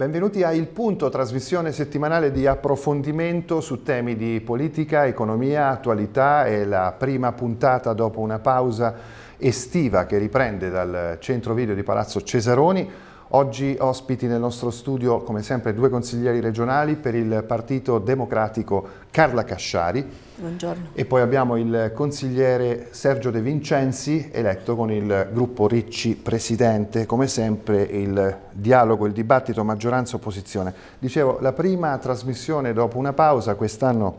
Benvenuti a Il Punto, trasmissione settimanale di approfondimento su temi di politica, economia, attualità. È la prima puntata dopo una pausa estiva che riprende dal centro video di Palazzo Cesaroni. Oggi ospiti nel nostro studio, come sempre, due consiglieri regionali per il Partito Democratico Carla Casciari. Buongiorno. E poi abbiamo il consigliere Sergio De Vincenzi, eletto con il gruppo Ricci Presidente. Come sempre il dialogo, il dibattito maggioranza-opposizione. Dicevo, la prima trasmissione dopo una pausa, quest'anno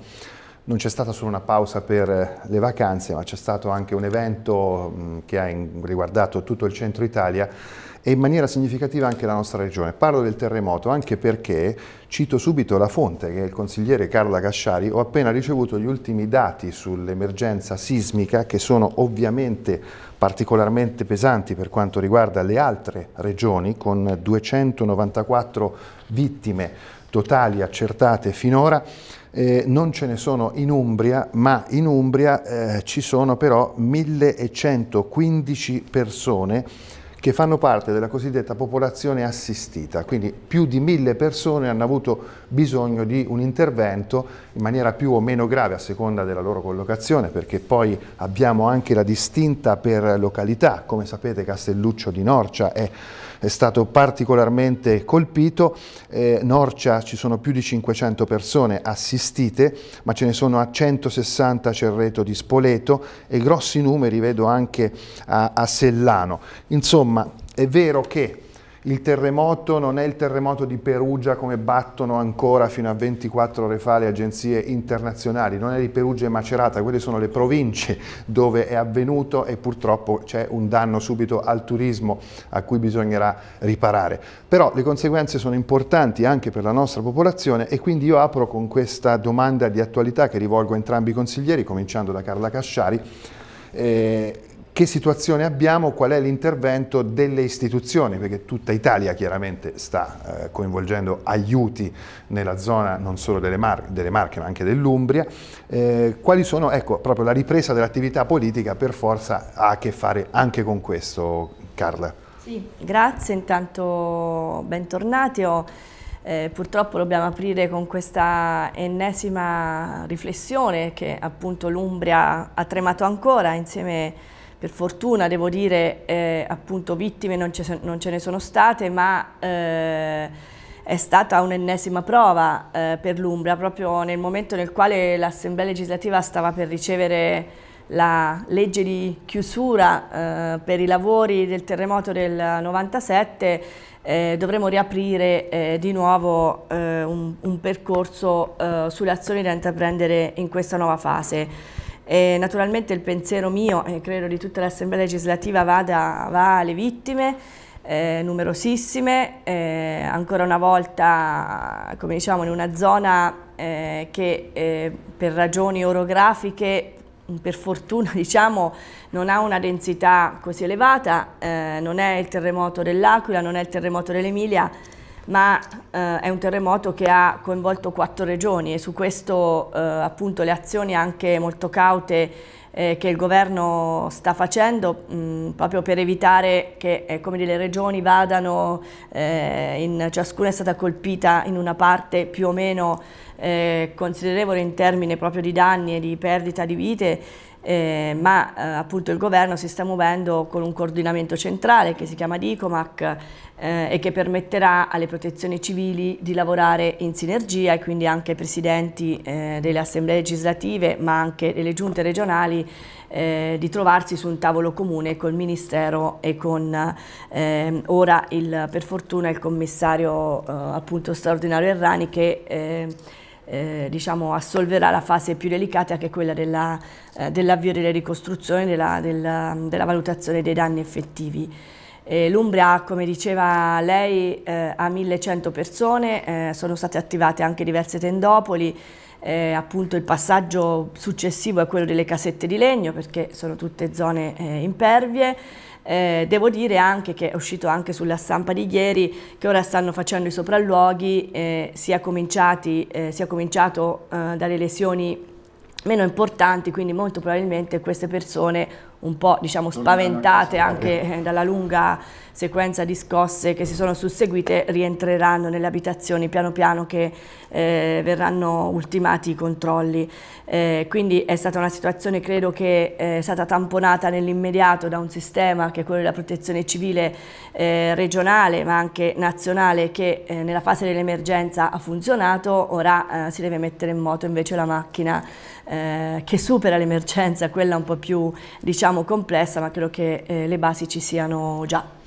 non c'è stata solo una pausa per le vacanze, ma c'è stato anche un evento che ha riguardato tutto il centro Italia e in maniera significativa anche la nostra regione. Parlo del terremoto anche perché, cito subito la fonte, che è il consigliere Carla Casciari, ho appena ricevuto gli ultimi dati sull'emergenza sismica che sono ovviamente particolarmente pesanti per quanto riguarda le altre regioni con 294 vittime totali accertate finora. Eh, non ce ne sono in Umbria, ma in Umbria eh, ci sono però 1115 persone che fanno parte della cosiddetta popolazione assistita, quindi più di mille persone hanno avuto bisogno di un intervento in maniera più o meno grave a seconda della loro collocazione, perché poi abbiamo anche la distinta per località, come sapete Castelluccio di Norcia è è stato particolarmente colpito. Eh, Norcia ci sono più di 500 persone assistite, ma ce ne sono a 160 a Cerreto di Spoleto e grossi numeri vedo anche a, a Sellano. Insomma, è vero che il terremoto non è il terremoto di Perugia come battono ancora fino a 24 ore fa le agenzie internazionali, non è di Perugia e Macerata, quelle sono le province dove è avvenuto e purtroppo c'è un danno subito al turismo a cui bisognerà riparare. Però le conseguenze sono importanti anche per la nostra popolazione e quindi io apro con questa domanda di attualità che rivolgo a entrambi i consiglieri, cominciando da Carla Casciari. Eh, che situazione abbiamo, qual è l'intervento delle istituzioni, perché tutta Italia chiaramente sta eh, coinvolgendo aiuti nella zona non solo delle, Mar delle Marche ma anche dell'Umbria, eh, quali sono, ecco, proprio la ripresa dell'attività politica per forza ha a che fare anche con questo, Carla. Sì, grazie, intanto bentornati. Ho... Eh, purtroppo dobbiamo aprire con questa ennesima riflessione che appunto l'Umbria ha tremato ancora insieme per fortuna devo dire eh, appunto vittime non ce, non ce, ne sono state ma eh, è stata un'ennesima prova eh, per l'Umbra proprio nel momento nel quale l'Assemblea legislativa stava per ricevere la legge di chiusura eh, per i lavori del terremoto del 97 eh, dovremo riaprire eh, di nuovo un, un, percorso sulle azioni da intraprendere in questa nuova fase. E naturalmente il pensiero mio e credo di tutta l'Assemblea legislativa vada, va alle vittime, eh, numerosissime, eh, ancora una volta come diciamo in una zona eh, che eh, per ragioni orografiche per fortuna diciamo, non ha una densità così elevata, eh, non è il terremoto dell'Aquila, non è il terremoto dell'Emilia, ma eh, è un terremoto che ha coinvolto quattro regioni e su questo eh, appunto le azioni anche molto caute eh, che il governo sta facendo mh, mm, proprio per evitare che eh, dire, le regioni vadano, eh, in, ciascuna cioè, è stata colpita in una parte più o meno eh, considerevole in termini proprio di danni e di perdita di vite eh, ma eh, appunto il governo si sta muovendo con un coordinamento centrale che si chiama DICOMAC eh, e che permetterà alle protezioni civili di lavorare in sinergia e quindi anche ai presidenti eh, delle assemblee legislative ma anche delle giunte regionali eh, di trovarsi su un tavolo comune col Ministero e con eh, ora il, per fortuna il commissario appunto straordinario Errani che eh, diciamo, assolverà la fase più delicata che è quella eh, dell'avvio delle ricostruzioni, ricostruzione, della, della, della valutazione dei danni effettivi. L'Umbria, come diceva lei, eh, ha 1100 persone, eh, sono state attivate anche diverse tendopoli, eh, appunto il passaggio successivo è quello delle casette di legno perché sono tutte zone eh, impervie. Eh, devo dire anche che è uscito anche sulla stampa di ieri che ora stanno facendo i sopralluoghi, eh, si, è eh, si è cominciato eh, dalle lesioni meno importanti, quindi molto probabilmente queste persone un po' diciamo, spaventate anche eh, dalla lunga sequenza di scosse che si sono susseguite rientreranno nelle abitazioni piano piano che eh, verranno ultimati i controlli. Eh, quindi è stata una situazione credo che eh, è stata tamponata nell'immediato da un sistema che è quello della protezione civile eh, regionale ma anche nazionale che eh, nella fase dell'emergenza ha funzionato, ora eh, si deve mettere in moto invece la macchina che supera l'emergenza, quella un po' più diciamo complessa ma credo che le basi ci siano già.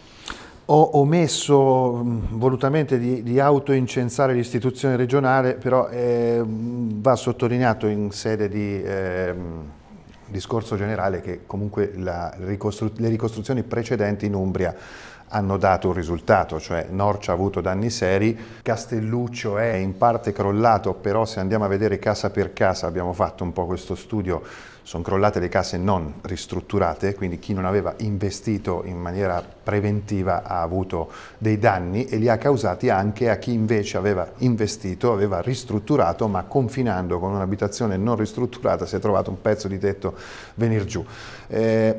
Ho omesso mm, volutamente di, di autoincensare l'istituzione regionale, però eh, va sottolineato in sede di eh, discorso generale che comunque ricostru le ricostruzioni precedenti in Umbria hanno dato un risultato, cioè Norcia ha avuto danni seri, Castelluccio è in parte crollato, però se andiamo a vedere casa per casa abbiamo fatto un po' questo studio sono crollate le case non ristrutturate, quindi chi non aveva investito in maniera preventiva ha avuto dei danni e li ha causati anche a chi invece aveva investito, aveva ristrutturato, ma confinando con un'abitazione non ristrutturata si è trovato un pezzo di tetto venir giù. Eh,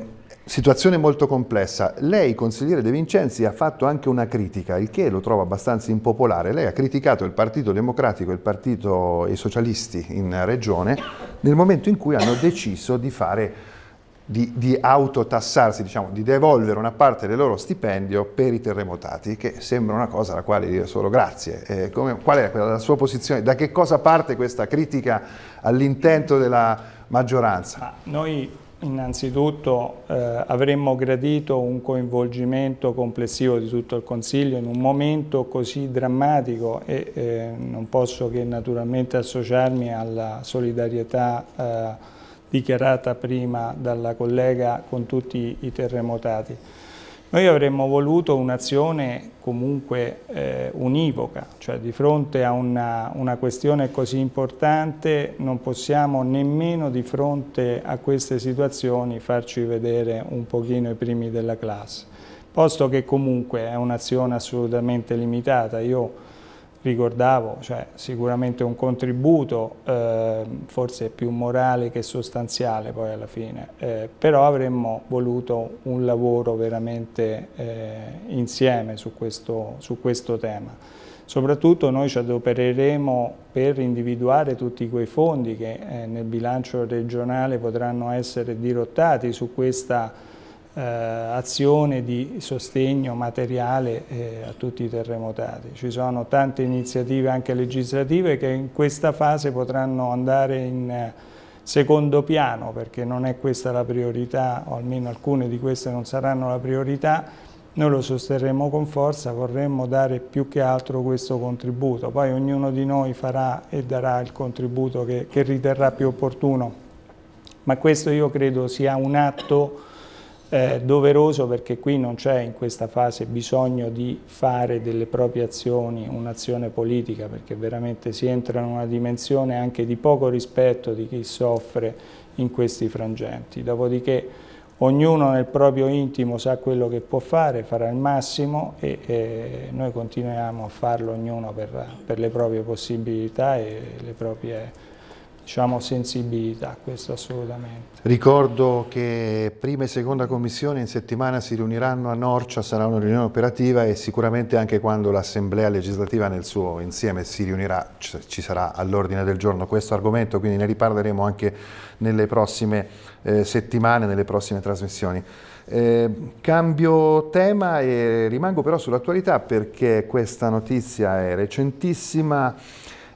Situazione molto complessa. Lei, consigliere De Vincenzi, ha fatto anche una critica, il che lo trovo abbastanza impopolare. Lei ha criticato il Partito Democratico il Partito, e i socialisti in regione nel momento in cui hanno deciso di fare di, di autotassarsi, diciamo, di devolvere una parte del loro stipendio per i terremotati, che sembra una cosa alla quale dire solo grazie. Eh, come, qual è la sua posizione? Da che cosa parte questa critica all'intento della maggioranza? Ma noi Innanzitutto eh, avremmo gradito un coinvolgimento complessivo di tutto il Consiglio in un momento così drammatico e eh, non posso che naturalmente associarmi alla solidarietà eh, dichiarata prima dalla collega con tutti i terremotati. Noi avremmo voluto un'azione comunque eh, univoca, cioè di fronte a una, una, questione così importante non possiamo nemmeno di fronte a queste situazioni farci vedere un pochino i primi della classe, posto che comunque è un'azione assolutamente limitata. Io ricordavo, cioè, sicuramente un contributo, eh, forse più morale che sostanziale poi alla fine, eh, però avremmo voluto un lavoro veramente eh, insieme su questo, su questo tema. Soprattutto noi ci adopereremo per individuare tutti quei fondi che eh, nel bilancio regionale potranno essere dirottati su questa eh, azione di sostegno materiale eh, a tutti i terremotati. Ci sono tante iniziative anche legislative che in questa fase potranno andare in eh, secondo piano perché non è questa la priorità o almeno alcune di queste non saranno la priorità noi lo sosterremo con forza, vorremmo dare più che altro questo contributo, poi ognuno di noi farà e darà il contributo che, che riterrà più opportuno, ma questo io credo sia un atto eh, doveroso perché qui non c'è in questa fase bisogno di fare delle proprie azioni un'azione politica perché veramente si entra in una dimensione anche di poco rispetto di chi soffre in questi frangenti. Dopodiché ognuno nel proprio intimo sa quello che può fare, farà il massimo e, e noi continuiamo a farlo ognuno per, per le proprie possibilità e le proprie diciamo, sensibilità, questo assolutamente. Ricordo che prima e seconda commissione in settimana si riuniranno a Norcia, sarà una riunione operativa e sicuramente anche quando l'Assemblea legislativa nel suo insieme si riunirà ci sarà all'ordine del giorno questo argomento, quindi ne riparleremo anche nelle prossime eh, settimane, nelle prossime trasmissioni. Eh, cambio tema e rimango però sull'attualità perché questa notizia è recentissima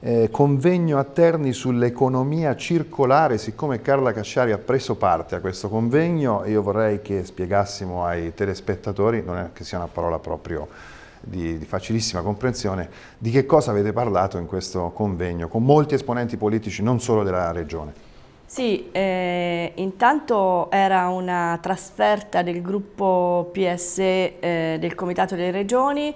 eh, convegno a Terni sull'economia circolare, siccome Carla Casciari ha preso parte a questo convegno, io vorrei che spiegassimo ai telespettatori, non è che sia una parola proprio di, di, facilissima comprensione di che cosa avete parlato in questo convegno con molti esponenti politici non solo della regione. Sì, eh, intanto era una trasferta del gruppo PSE eh, del Comitato delle Regioni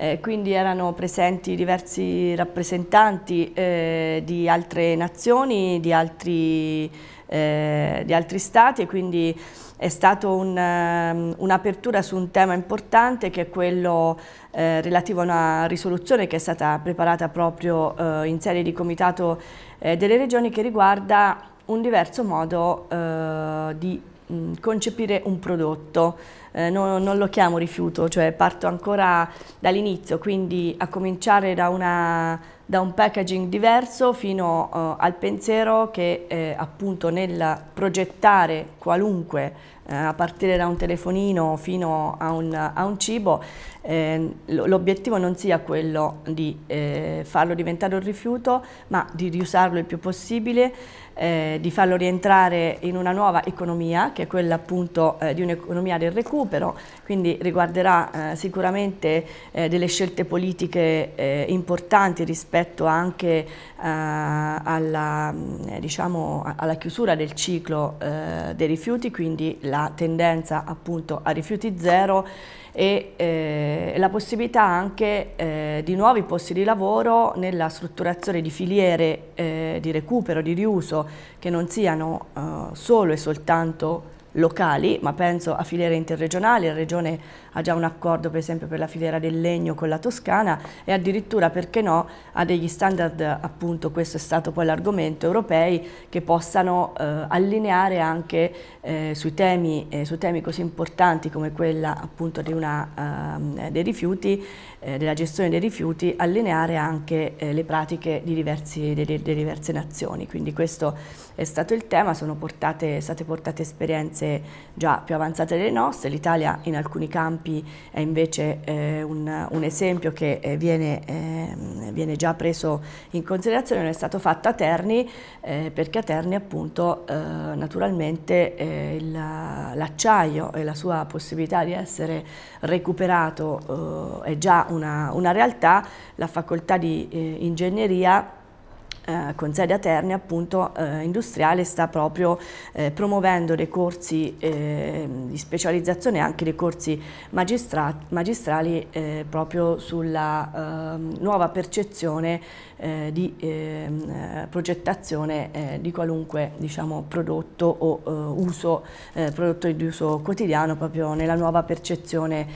eh, quindi erano presenti diversi rappresentanti eh, di altre nazioni, di altri, eh, di altri stati e quindi è stata ehm, un'apertura un su un tema importante che è quello eh, relativo a una risoluzione che è stata preparata proprio eh, in sede di Comitato eh, delle Regioni che riguarda un diverso modo di Mm, concepire un prodotto, eh, no, non lo chiamo rifiuto, cioè parto ancora dall'inizio, quindi a cominciare da, una, da, un packaging diverso fino uh, al pensiero che eh, appunto nel progettare qualunque eh, a partire da un telefonino fino a un, a un cibo, eh, l'obiettivo non sia quello di eh, farlo diventare un rifiuto, ma di riusarlo il più possibile, eh, di farlo rientrare in una nuova economia, che è quella appunto eh, di un'economia del recupero, quindi riguarderà eh, sicuramente delle scelte politiche importanti rispetto anche eh, alla, mm, diciamo, alla, chiusura del ciclo eh, dei rifiuti, quindi la tendenza appunto a rifiuti zero e eh, la possibilità anche eh, di nuovi posti di lavoro nella strutturazione di filiere eh, di recupero, di riuso, che non siano eh, solo e soltanto locali, ma penso a filiere interregionali, la Regione ha già un accordo per esempio per la filiera del legno con la Toscana e addirittura, perché no, a degli standard, appunto questo è stato poi l'argomento, europei che possano eh, allineare anche eh, sui, temi, eh, su temi così importanti come quella appunto di una, ehm, dei rifiuti eh, della gestione dei rifiuti allineare anche eh, le pratiche di, diversi, di, di, di, diverse nazioni. Quindi questo è stato il tema, sono portate, state portate esperienze già più avanzate delle nostre, l'Italia in alcuni campi è invece eh, un, un, esempio che eh, viene, ehm, viene, già preso in considerazione, non è stato fatto a Terni eh, perché a Terni appunto eh, naturalmente l'acciaio e la sua possibilità di essere recuperato è già una, una realtà, la facoltà di eh, ingegneria eh, con sede a Terni appunto eh, industriale sta proprio eh, promuovendo dei corsi ehm, di specializzazione e anche dei corsi magistra magistrali eh, proprio sulla ehm, nuova percezione eh, di ehm, progettazione eh, di qualunque diciamo, prodotto o uso, prodotto di uso quotidiano proprio nella nuova percezione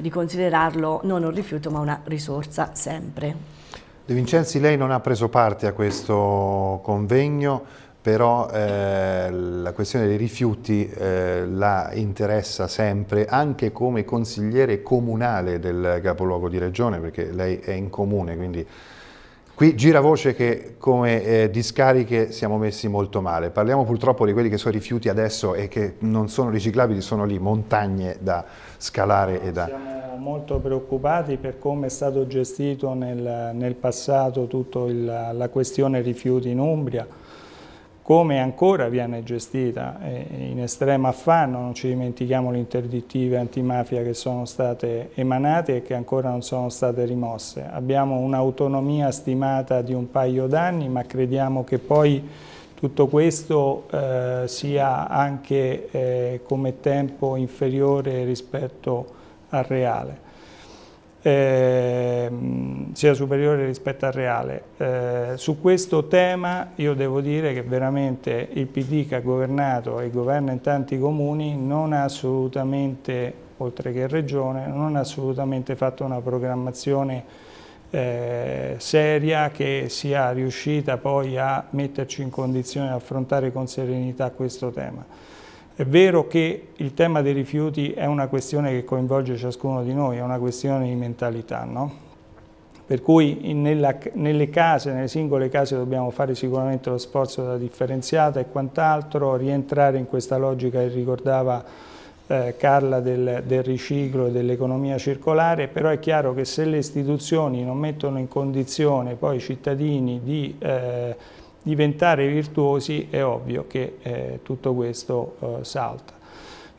di considerarlo non un rifiuto ma una risorsa sempre. De Vincenzi, lei non ha preso parte a questo convegno, però eh, la questione dei rifiuti eh, la interessa sempre, anche come consigliere comunale del capoluogo di regione, perché lei è in comune, quindi Qui gira voce che come eh, discariche siamo messi molto male. Parliamo purtroppo di quelli che sono rifiuti adesso e che non sono riciclabili, sono lì montagne da scalare e da... Siamo molto preoccupati per come è stato gestito nel, nel passato tutta la questione rifiuti in Umbria come ancora viene gestita eh, in estremo affanno, non ci dimentichiamo le interdittive antimafia che sono state emanate e che ancora non sono state rimosse. Abbiamo un'autonomia stimata di un paio d'anni, ma crediamo che poi tutto questo eh, sia anche eh, come tempo inferiore rispetto al reale eh, sia superiore rispetto al reale. Eh, su questo tema io devo dire che veramente il PD che ha governato e governa in tanti comuni non ha assolutamente, oltre che regione, non ha assolutamente fatto una programmazione eh, seria che sia riuscita poi a metterci in condizione di affrontare con serenità questo tema. È vero che il tema dei rifiuti è una questione che coinvolge ciascuno di noi, è una questione di mentalità, no? Per cui nella, nelle case, nelle singole case dobbiamo fare sicuramente lo sforzo della differenziata e quant'altro, rientrare in questa logica che ricordava eh, Carla del, del riciclo e dell'economia circolare, però è chiaro che se le istituzioni non mettono in condizione poi i cittadini di eh, diventare virtuosi è ovvio che eh, tutto questo eh, salta.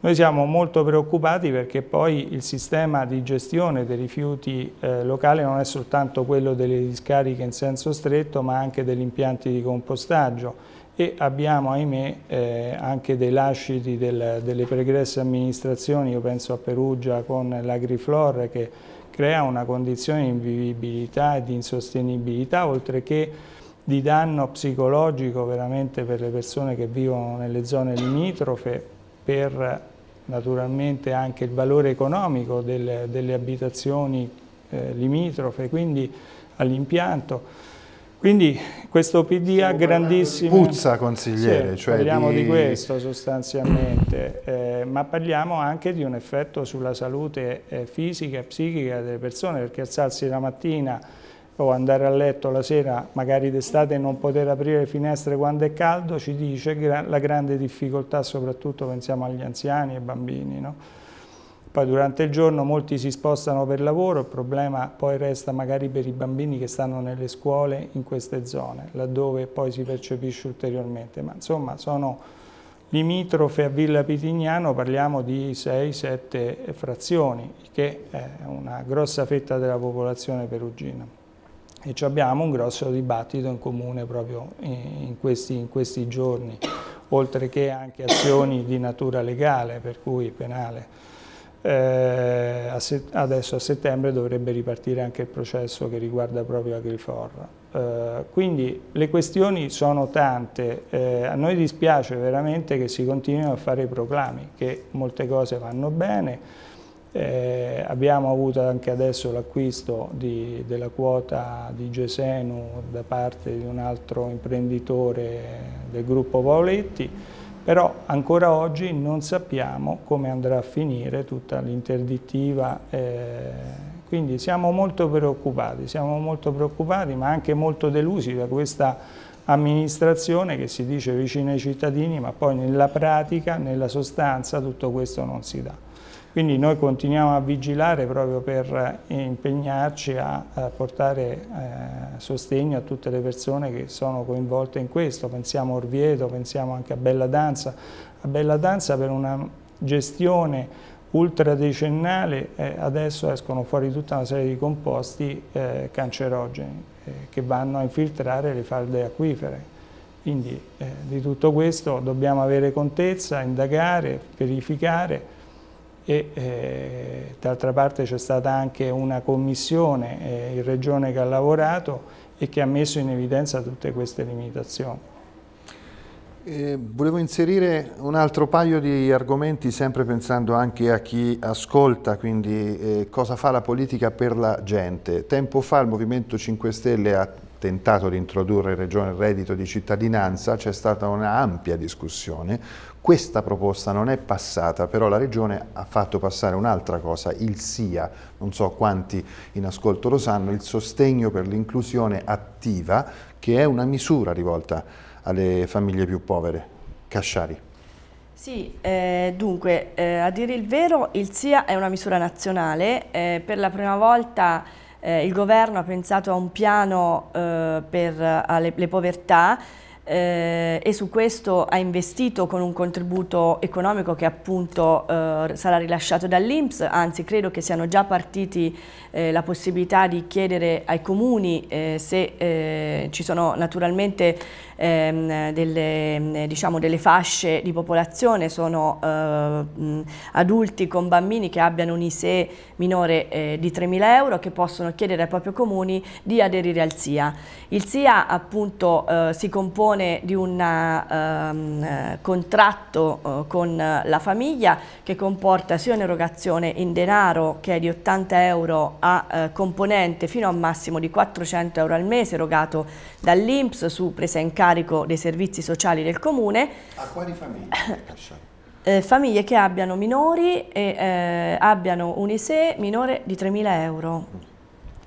Noi siamo molto preoccupati perché poi il sistema di gestione dei rifiuti eh, locale non è soltanto quello delle discariche in senso stretto ma anche degli impianti di compostaggio e abbiamo ahimè eh, anche dei lasciti del, delle pregresse amministrazioni, io penso a Perugia con l'Agriflor che crea una condizione di invivibilità e di insostenibilità oltre che di danno psicologico veramente per le persone che vivono nelle zone limitrofe, per naturalmente anche il valore economico delle, delle abitazioni eh, limitrofe, quindi all'impianto. Quindi questo PD ha grandissime... Puzza consigliere, sì, cioè Parliamo di... di questo sostanzialmente, eh, ma parliamo anche di un effetto sulla salute eh, fisica e psichica delle persone, perché alzarsi la mattina o andare a letto la sera, magari d'estate, e non poter aprire le finestre quando è caldo, ci dice la grande difficoltà, soprattutto pensiamo agli anziani e ai bambini. No? Poi durante il giorno molti si spostano per lavoro, il problema poi resta magari per i bambini che stanno nelle scuole in queste zone, laddove poi si percepisce ulteriormente. Ma insomma sono limitrofe a Villa Pitignano, parliamo di 6-7 frazioni, che è una grossa fetta della popolazione perugina e abbiamo un grosso dibattito in comune proprio in questi, in questi giorni, oltre che anche azioni di natura legale, per cui penale. Eh, adesso a settembre dovrebbe ripartire anche il processo che riguarda proprio Agrifor. Eh, quindi le questioni sono tante, eh, a noi dispiace veramente che si continuino a fare i proclami, che molte cose vanno bene, eh, abbiamo avuto anche adesso l'acquisto della quota di Gesenu da parte di un altro imprenditore del gruppo Paoletti, però ancora oggi non sappiamo come andrà a finire tutta l'interdittiva, eh, quindi siamo molto preoccupati, siamo molto preoccupati ma anche molto delusi da questa amministrazione che si dice vicina ai cittadini ma poi nella pratica, nella sostanza tutto questo non si dà. Quindi noi continuiamo a vigilare proprio per eh, impegnarci a, portare eh, sostegno a tutte le persone che sono coinvolte in questo. Pensiamo a Orvieto, pensiamo anche a Bella Danza. A Bella Danza per una gestione ultradecennale eh, adesso escono fuori tutta una serie di composti eh, cancerogeni eh, che vanno a infiltrare le falde acquifere. Quindi eh, di tutto questo dobbiamo avere contezza, indagare, verificare e eh, d'altra parte c'è stata anche una commissione eh, in regione che ha lavorato e che ha messo in evidenza tutte queste limitazioni. Eh, volevo inserire un altro paio di argomenti sempre pensando anche a chi ascolta, quindi eh, cosa fa la politica per la gente. Tempo fa il Movimento 5 Stelle ha tentato di introdurre in Regione il reddito di cittadinanza, c'è stata un'ampia discussione. Questa proposta non è passata, però la Regione ha fatto passare un'altra cosa, il SIA, non so quanti in ascolto lo sanno, il sostegno per l'inclusione attiva, che è una misura rivolta alle famiglie più povere. Casciari. Sì, eh, dunque, eh, a dire il vero, il SIA è una misura nazionale, eh, per la prima volta eh, il governo ha pensato a un piano eh, per le, le povertà eh, e su questo ha investito con un contributo economico che appunto eh, sarà rilasciato dall'Inps, anzi credo che siano già partiti eh, la possibilità di chiedere ai comuni eh, se eh, ci sono naturalmente ehm, delle, ehm, diciamo, delle, fasce di popolazione sono eh, adulti con bambini che abbiano un ISE minore eh, di 3.000 euro che possono chiedere ai propri comuni di aderire al SIA. Il SIA appunto eh, si compone di un ehm, contratto eh, con la famiglia che comporta sia un'erogazione in denaro che è di 80 euro a eh, componente fino a un massimo di 400 euro al mese erogato dall'INPS su presa in carico carico dei servizi sociali del comune. A quali famiglie? Eh, famiglie che abbiano minori e eh, abbiano un ISE minore di 3.000 euro. Mm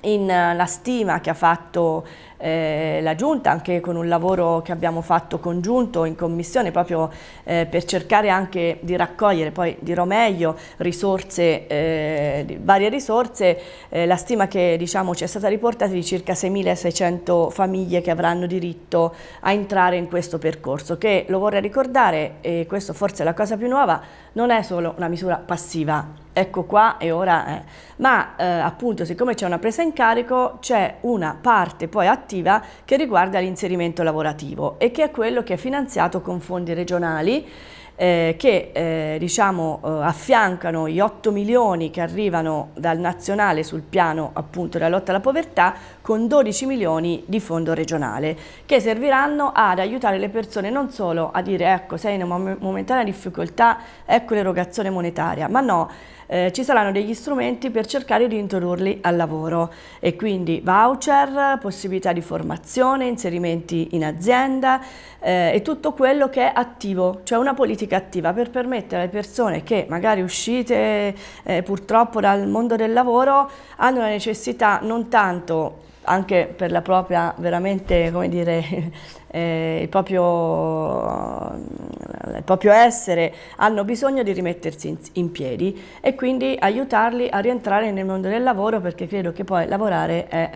in eh, la stima che ha fatto eh, la Giunta, anche con un lavoro che abbiamo fatto congiunto in Commissione, proprio eh, per cercare anche di raccogliere, poi dirò meglio, risorse, eh, varie risorse, eh, la stima che diciamo, ci è stata riportata di circa 6.600 famiglie che avranno diritto a entrare in questo percorso, che lo vorrei ricordare, e questa forse è la cosa più nuova, non è solo una misura passiva ecco qua e ora è. Eh. Ma eh, appunto siccome c'è una presa in carico c'è una parte poi attiva che riguarda l'inserimento lavorativo e che è quello che è finanziato con fondi regionali eh, che eh, diciamo, eh, affiancano gli 8 milioni che arrivano dal nazionale sul piano appunto della lotta alla povertà con 12 milioni di fondo regionale che serviranno ad aiutare le persone non solo a dire ecco sei in una momentanea difficoltà ecco l'erogazione monetaria ma no eh, ci saranno degli strumenti per cercare di introdurli al lavoro e quindi voucher, possibilità di formazione, inserimenti in azienda eh, e tutto quello che è attivo, cioè una politica attiva per permettere alle persone che magari uscite eh, purtroppo dal mondo del lavoro hanno la necessità non tanto anche per la propria veramente come dire eh, il proprio al proprio essere, hanno bisogno di rimettersi in, in, piedi e quindi aiutarli a rientrare nel mondo del lavoro perché credo che poi lavorare è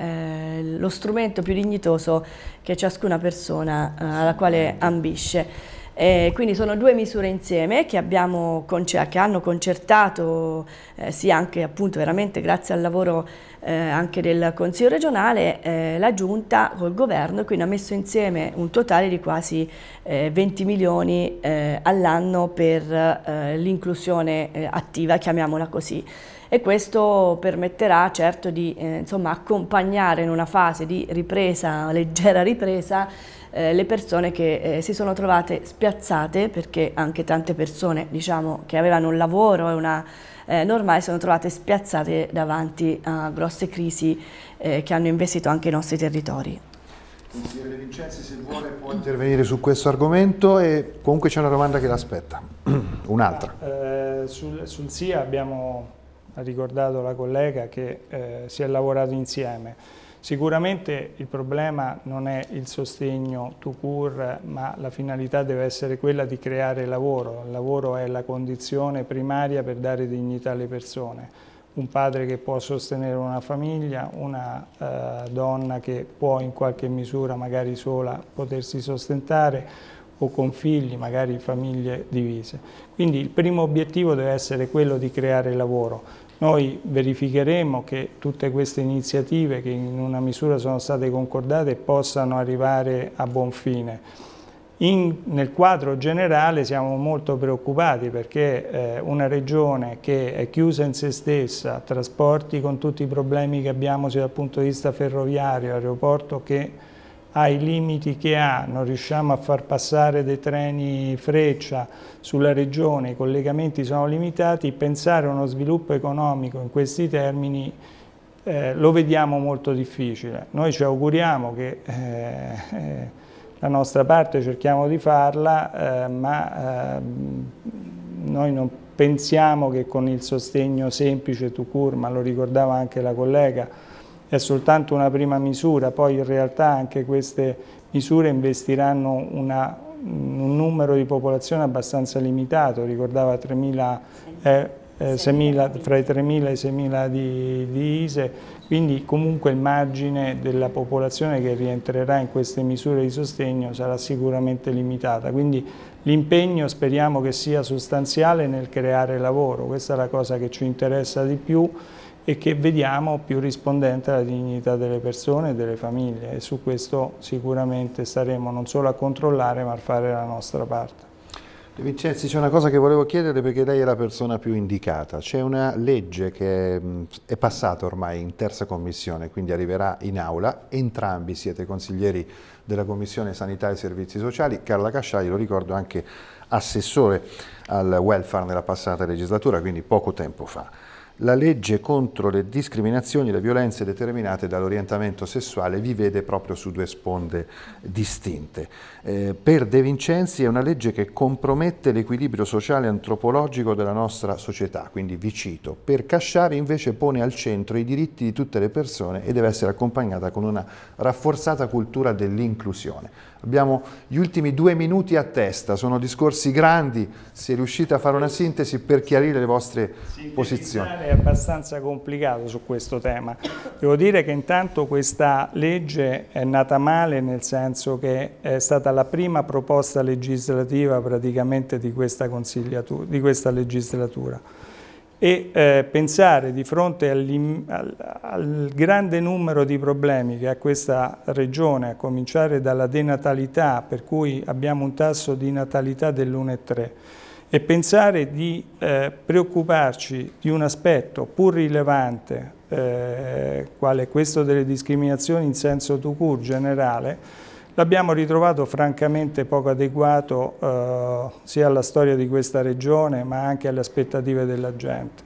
eh, lo strumento più dignitoso che ciascuna persona eh, alla quale ambisce. Eh, quindi sono due misure insieme che, abbiamo, che hanno concertato, eh, sì anche appunto veramente grazie al lavoro eh, anche del Consiglio regionale, eh, la Giunta col Governo, quindi ha messo insieme un totale di quasi 20 eh, milioni eh, all'anno per l'inclusione attiva, chiamiamola così e questo permetterà certo di eh, insomma, accompagnare in una fase di ripresa, leggera ripresa, eh, le persone che eh, si sono trovate spiazzate perché anche tante persone diciamo, che avevano un lavoro e una eh, normale sono trovate spiazzate davanti a grosse crisi eh, che hanno investito anche i nostri territori. Consigliere Vincenzi se vuole può intervenire su questo argomento e comunque c'è una domanda che l'aspetta, un'altra. Ah, eh, sul, sul SIA abbiamo ricordato la collega che eh, si è lavorato insieme. Sicuramente il problema non è il sostegno to cure, ma la finalità deve essere quella di creare lavoro. Il lavoro è la condizione primaria per dare dignità alle persone. Un padre che può sostenere una famiglia, una eh, donna che può in qualche misura, magari sola, potersi sostentare, o con figli, magari famiglie divise. Quindi il primo obiettivo deve essere quello di creare lavoro. Noi verificheremo che tutte queste iniziative che in una misura sono state concordate possano arrivare a buon fine. In, nel quadro generale siamo molto preoccupati perché eh, una regione che è chiusa in se stessa, trasporti con tutti i problemi che abbiamo sia dal punto di vista ferroviario, aeroporto che ha i limiti che ha, non riusciamo a far passare dei treni freccia sulla regione, i collegamenti sono limitati, pensare a uno sviluppo economico in questi termini eh, lo vediamo molto difficile. Noi ci auguriamo che eh, eh la nostra parte cerchiamo di farla, eh, ma eh, noi non pensiamo che con il sostegno semplice, tu cur, ma lo ricordava anche la collega, è soltanto una prima misura, poi in realtà anche queste misure investiranno una, un numero di popolazione abbastanza limitato, ricordava 3.000 eh, 6.000, eh, fra i 3.000 e i 6.000 di, di, ISE, quindi comunque il margine della popolazione che rientrerà in queste misure di sostegno sarà sicuramente limitata, quindi l'impegno speriamo che sia sostanziale nel creare lavoro, questa è la cosa che ci interessa di più e che vediamo più rispondente alla dignità delle persone e delle famiglie e su questo sicuramente staremo non solo a controllare ma a fare la nostra parte. De Vincenzi, c'è una cosa che volevo chiedere perché lei è la persona più indicata. C'è una legge che è passata ormai in terza commissione, quindi arriverà in aula. Entrambi siete consiglieri della Commissione Sanità e Servizi Sociali. Carla Casciai, lo ricordo, anche assessore al welfare nella passata legislatura, quindi poco tempo fa la legge contro le discriminazioni e le violenze determinate dall'orientamento sessuale vi vede proprio su due sponde distinte. Eh, per De Vincenzi è una legge che compromette l'equilibrio sociale e antropologico della nostra società, quindi vi cito. Per Casciari invece pone al centro i diritti di tutte le persone e deve essere accompagnata con una rafforzata cultura dell'inclusione. Abbiamo gli ultimi due minuti a testa, sono discorsi grandi, se riuscite a fare una sintesi per chiarire le vostre posizioni abbastanza complicato su questo tema. Devo dire che intanto questa legge è nata male nel senso che è stata la prima proposta legislativa praticamente di questa, di questa legislatura e eh, pensare di fronte al, al, grande numero di problemi che ha questa regione, a cominciare dalla denatalità, per cui abbiamo un tasso di natalità dell'1,3, e pensare di eh, preoccuparci di un aspetto pur rilevante, eh, quale questo delle discriminazioni in senso to cure generale, l'abbiamo ritrovato francamente poco adeguato eh, sia alla storia di questa regione ma anche alle aspettative della gente.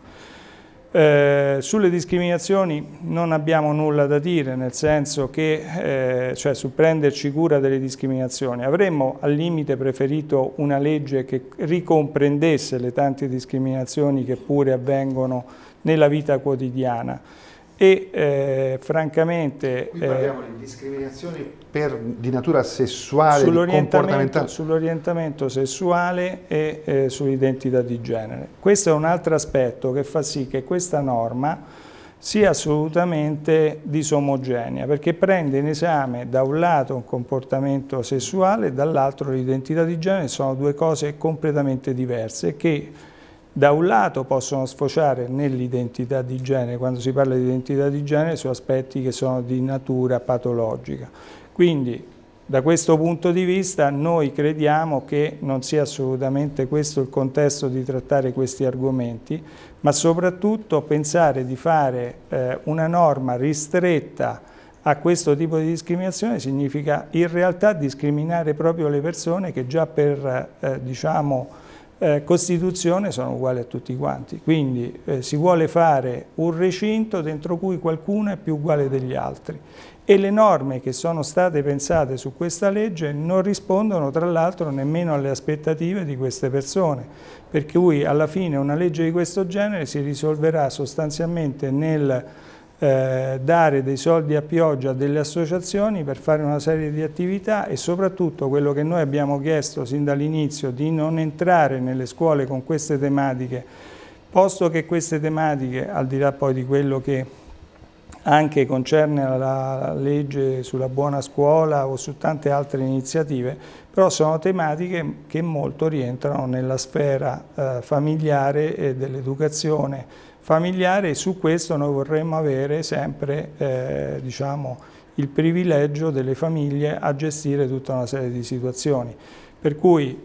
Eh, sulle discriminazioni non abbiamo nulla da dire, nel senso che, eh, cioè, su prenderci cura delle discriminazioni, avremmo al limite preferito una legge che ricomprendesse le tante discriminazioni che pure avvengono nella vita quotidiana e eh, francamente... Qui parliamo eh, di discriminazioni per, di natura sessuale, sull'orientamento, sull'orientamento sessuale e eh, sull'identità di genere. Questo è un altro aspetto che fa sì che questa norma sia assolutamente disomogenea perché prende in esame da un lato un comportamento sessuale e dall'altro l'identità di genere sono due cose completamente diverse che da un lato possono sfociare nell'identità di genere, quando si parla di identità di genere su aspetti che sono di natura patologica. Quindi da questo punto di vista noi crediamo che non sia assolutamente questo il contesto di trattare questi argomenti, ma soprattutto pensare di fare eh, una norma ristretta a questo tipo di discriminazione significa in realtà discriminare proprio le persone che già per eh, diciamo, eh, Costituzione sono uguali a tutti quanti, quindi eh, si vuole fare un recinto dentro cui qualcuno è più uguale degli altri e le norme che sono state pensate su questa legge non rispondono tra l'altro nemmeno alle aspettative di queste persone, per cui alla fine una legge di questo genere si risolverà sostanzialmente nel eh, dare dei soldi a pioggia a delle associazioni per fare una serie di attività e soprattutto quello che noi abbiamo chiesto sin dall'inizio di non entrare nelle scuole con queste tematiche, posto che queste tematiche, al di là poi di quello che anche concerne la legge sulla buona scuola o su tante altre iniziative, però sono tematiche che molto rientrano nella sfera eh, familiare e dell'educazione familiare e su questo noi vorremmo avere sempre eh, diciamo, il privilegio delle famiglie a gestire tutta una serie di situazioni. Per cui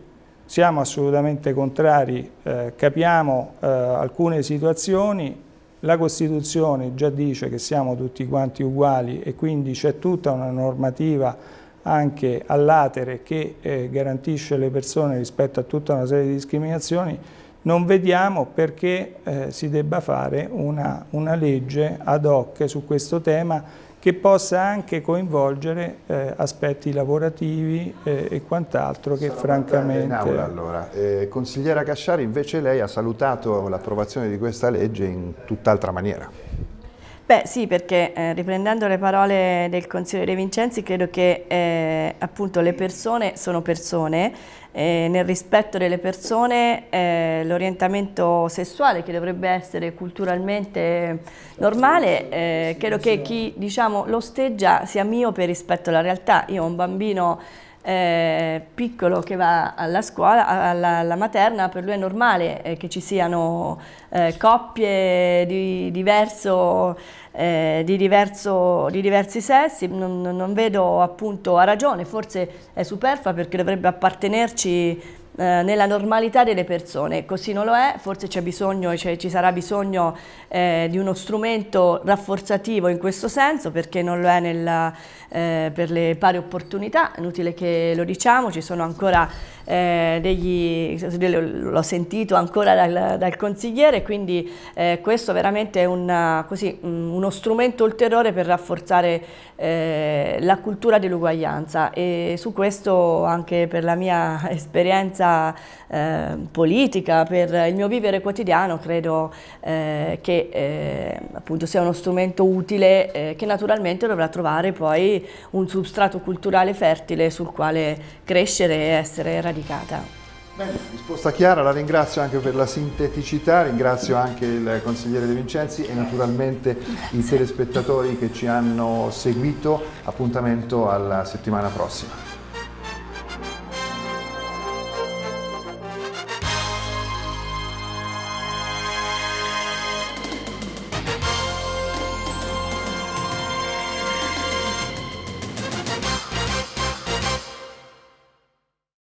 siamo assolutamente contrari, eh, capiamo eh, alcune situazioni, la Costituzione già dice che siamo tutti quanti uguali e quindi c'è tutta una normativa anche all'atere che eh, garantisce le persone rispetto a tutta una serie di discriminazioni, non vediamo perché eh, si debba fare una, una, legge ad hoc su questo tema che possa anche coinvolgere eh, aspetti lavorativi eh, e quant'altro che Sarà francamente... In aula, allora. Eh, consigliera Casciari invece lei ha salutato l'approvazione di questa legge in tutt'altra maniera. Beh sì, perché eh, riprendendo le parole del consigliere De Vincenzi, credo che eh, appunto le persone sono persone, eh, nel rispetto delle persone eh, l'orientamento sessuale che dovrebbe essere culturalmente normale, eh, credo che chi diciamo, lo osteggia sia mio per rispetto alla realtà. Io ho un bambino eh, piccolo che va alla scuola, alla, alla, materna, per lui è normale eh, che ci siano eh, coppie di diverso, eh, di, diverso, di, diversi sessi, non, non vedo appunto a ragione, forse è superflua perché dovrebbe appartenerci eh, nella normalità delle persone, così ecco, non lo è, forse c'è bisogno, cioè, ci sarà bisogno eh, di uno strumento rafforzativo in questo senso perché non lo è nella, eh, per le pari opportunità, inutile che lo diciamo, ci sono ancora eh, degli, l'ho sentito ancora dal, dal consigliere, quindi eh, questo veramente è una, così, uno strumento ulteriore per rafforzare eh, la cultura dell'uguaglianza e su questo anche per la mia esperienza eh, politica, per il mio vivere quotidiano, credo eh, che eh, appunto sia uno strumento utile che naturalmente dovrà trovare poi un substrato culturale fertile sul quale crescere e essere radicato applicata. Bene, risposta chiara, la ringrazio anche per la sinteticità, ringrazio anche il consigliere De Vincenzi e naturalmente i telespettatori che ci hanno seguito, appuntamento alla settimana prossima.